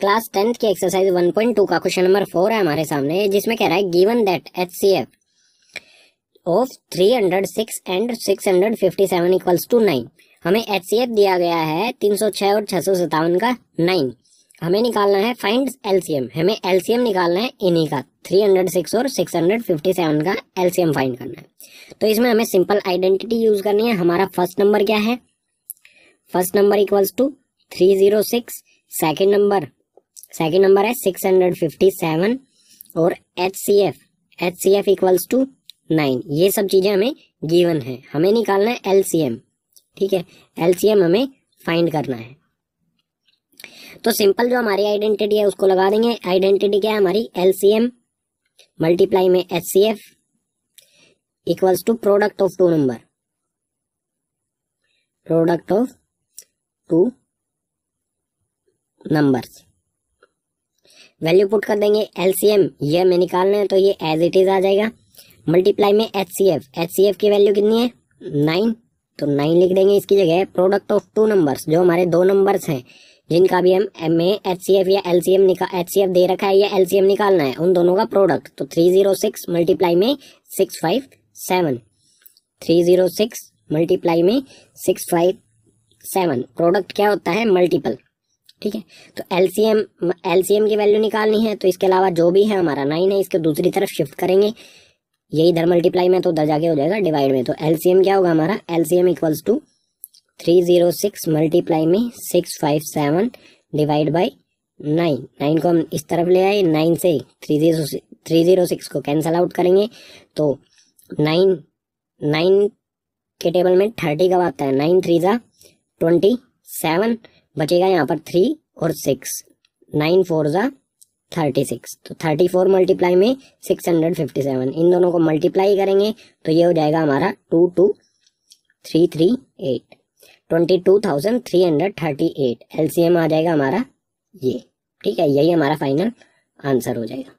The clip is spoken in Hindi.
क्लास टेंथ की एक्सरसाइज 1.2 का क्वेश्चन नंबर फोर है हमारे सामने जिसमें कह रहा है given that H C F of six and six hundred fifty seven equals to nine हमें एच सी एफ दिया गया है तीन सौ छह और सत्तावन का नाइन हमें निकालना है फाइंड एलसीएम हमें एलसीएम निकालना है इन्हीं का थ्री हंड्रेड सिक्स और सिक्स हंड्रेड फिफ्टी सेवन का एलसीएम फाइंड करना है तो इसमें हमें सिंपल आइडेंटिटी यूज करनी है हमारा फर्स्ट नंबर क्या है first number equals to three zero six second number second number है सिक्स हंड्रेड फिफ्टी सेवन और H C F H C F equals to nine ये सब चीज़ें हमें गिवन है हमें निकालना है एल सी एम ठीक है एल सी एम हमें फाइंड करना है तो सिंपल जो हमारी आइडेंटिटी है उसको लगा देंगे आइडेंटिटी क्या है हमारी एल सी एम मल्टीप्लाई में H C F equals to product of two number product of two numbers value put कर देंगे एलसीएम ये हमें निकालना है तो ये एज इट इज आ जाएगा मल्टीप्लाई में H C F H C F की वैल्यू कितनी है नाइन तो नाइन लिख देंगे इसकी जगह प्रोडक्ट ऑफ टू नंबर्स जो हमारे दो नंबर्स हैं जिनका भी हम एम एच सी एफ या एल सी एम निकाल एच सी एफ दे रखा है या एल सी एम निकालना है उन दोनों का प्रोडक्ट तो थ्री जीरो सिक्स मल्टीप्लाई में six five seven three zero six multiply में सिक्स फाइव सेवन प्रोडक्ट क्या होता है मल्टीपल ठीक है तो L C M L C M की वैल्यू निकालनी है तो इसके अलावा जो भी है हमारा नाइन है इसके दूसरी तरफ शिफ्ट करेंगे यही इधर मल्टीप्लाई में तो उधर जाके हो जाएगा डिवाइड में तो एल सी एम क्या होगा हमारा L C M equals to three zero six multiply में six five seven divide by nine nine को हम इस तरफ ले आए नाइन से three zero three zero six को कैंसिल आउट करेंगे तो नाइन नाइन के टेबल में थर्टी कब आता है नाइन थ्री ज़ा ट्वेंटी सेवन बचेगा यहाँ पर थ्री और सिक्स नाइन फोर ज़ा थर्टी सिक्स तो थर्टी फोर मल्टीप्लाई में सिक्स हंड्रेड फिफ्टी सेवन इन दोनों को मल्टीप्लाई करेंगे तो ये हो जाएगा हमारा two two three three eight twenty two thousand three hundred thirty eight L आ जाएगा हमारा ये ठीक है यही हमारा फाइनल आंसर हो जाएगा